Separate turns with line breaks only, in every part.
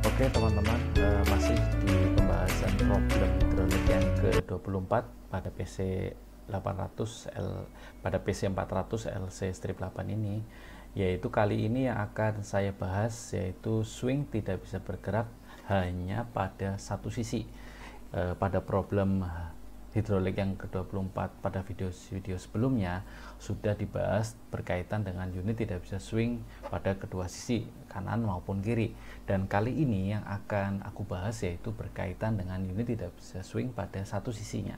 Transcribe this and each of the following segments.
Oke teman-teman, eh, masih di pembahasan problem hidrolik yang ke-24 pada PC 800 L pada PC 400 LC strip 8 ini yaitu kali ini yang akan saya bahas yaitu swing tidak bisa bergerak hanya pada satu sisi e, pada problem hidrolik yang ke-24 pada video-video sebelumnya sudah dibahas berkaitan dengan unit tidak bisa swing pada kedua sisi kanan maupun kiri dan kali ini yang akan aku bahas yaitu berkaitan dengan unit tidak bisa swing pada satu sisinya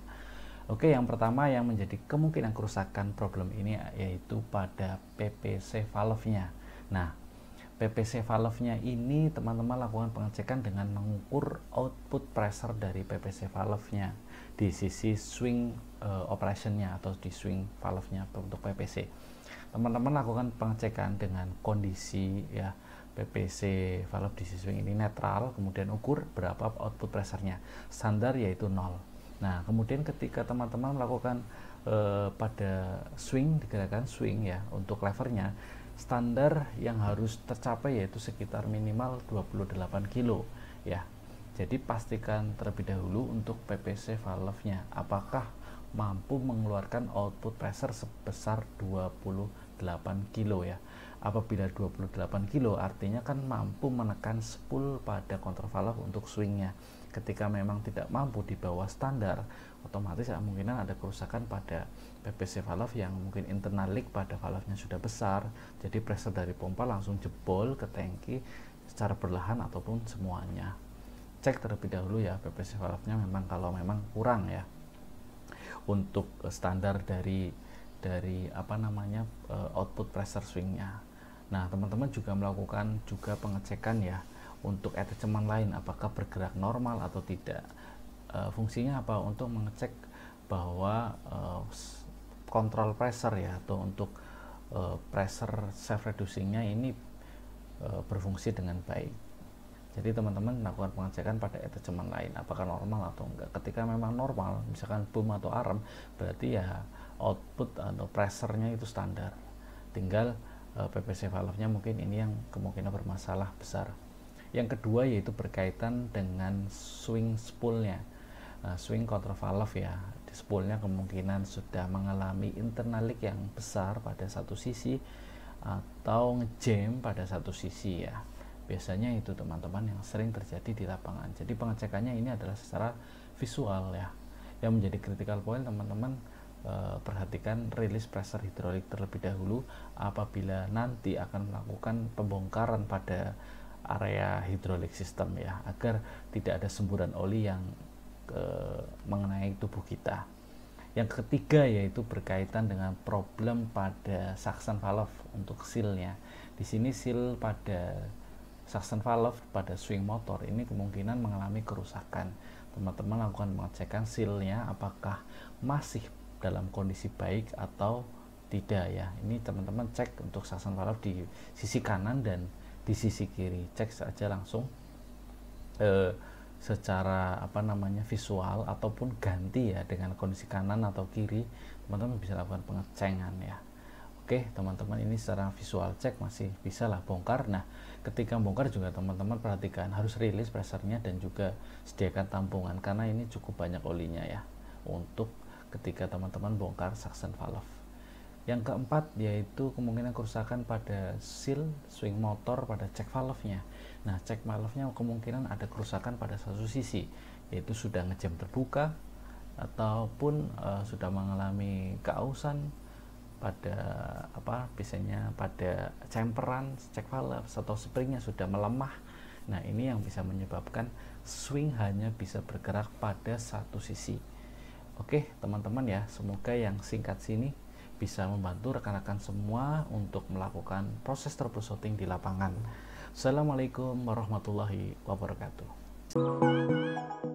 Oke yang pertama yang menjadi kemungkinan kerusakan problem ini yaitu pada PPC valve nya Nah PPC valve-nya ini teman-teman lakukan pengecekan dengan mengukur output pressure dari PPC valve-nya di sisi swing uh, operation-nya atau di swing valve-nya untuk PPC. Teman-teman lakukan pengecekan dengan kondisi ya PPC valve di sisi swing ini netral, kemudian ukur berapa output pressure-nya. Standar yaitu 0. Nah, kemudian ketika teman-teman melakukan uh, pada swing digerakkan swing ya untuk levernya standar yang harus tercapai yaitu sekitar minimal 28 kilo ya jadi pastikan terlebih dahulu untuk PPC valve nya apakah mampu mengeluarkan output pressure sebesar 28 kilo ya apabila 28 kilo artinya kan mampu menekan 10 pada valve untuk swingnya ketika memang tidak mampu di bawah standar otomatis ya, mungkin ada kerusakan pada PPC valve yang mungkin internal leak pada valve-nya sudah besar jadi pressure dari pompa langsung jebol ke tangki secara perlahan ataupun semuanya cek terlebih dahulu ya PPC valve-nya memang kalau memang kurang ya untuk standar dari dari apa namanya eh, output pressure swing-nya Nah, teman-teman juga melakukan juga pengecekan ya untuk attachment lain apakah bergerak normal atau tidak. E, fungsinya apa? Untuk mengecek bahwa e, eh, kontrol pressure ya atau untuk e, pressure self reducingnya ini e, berfungsi dengan baik. Jadi teman-teman melakukan pengecekan pada attachment lain apakah normal atau enggak. Ketika memang normal, misalkan boom atau arm, berarti ya output atau pressernya itu standar. Tinggal uh, eh, PPC valve-nya mungkin ini yang kemungkinan bermasalah besar. Yang kedua yaitu berkaitan dengan swing spoolnya, uh, swing counter valve ya. Di spool-nya kemungkinan sudah mengalami internal leak yang besar pada satu sisi atau ngejam pada satu sisi ya. Biasanya itu teman-teman yang sering terjadi di lapangan. Jadi pengecekannya ini adalah secara visual ya. Yang menjadi critical point teman-teman Eh, perhatikan rilis pressure hidrolik terlebih dahulu apabila nanti akan melakukan pembongkaran pada area hidrolik sistem ya agar tidak ada semburan oli yang ke, eh, mengenai tubuh kita. Yang ketiga yaitu berkaitan dengan problem pada suction valve untuk sealnya. Di sini seal pada suction valve pada swing motor ini kemungkinan mengalami kerusakan. Teman-teman lakukan pengecekan sealnya apakah masih dalam kondisi baik atau tidak ya ini teman-teman cek untuk sasaran valve di sisi kanan dan di sisi kiri cek saja langsung eh, secara apa namanya visual ataupun ganti ya dengan kondisi kanan atau kiri teman-teman bisa lakukan pengecengan ya oke teman-teman ini secara visual cek masih bisa lah bongkar nah ketika bongkar juga teman-teman perhatikan harus rilis pressernya dan juga sediakan tampungan karena ini cukup banyak olinya ya untuk ketika teman-teman bongkar suction valve. Yang keempat yaitu kemungkinan kerusakan pada seal swing motor pada check valve-nya. Nah, check valve-nya kemungkinan ada kerusakan pada satu sisi, yaitu sudah ngejam terbuka ataupun uh, sudah mengalami keausan pada apa biasanya pada cemperan check valve atau springnya sudah melemah. Nah, ini yang bisa menyebabkan swing hanya bisa bergerak pada satu sisi Oke, teman-teman ya, semoga yang singkat sini bisa membantu rekan-rekan semua untuk melakukan proses troubleshooting di lapangan. Assalamualaikum warahmatullahi wabarakatuh.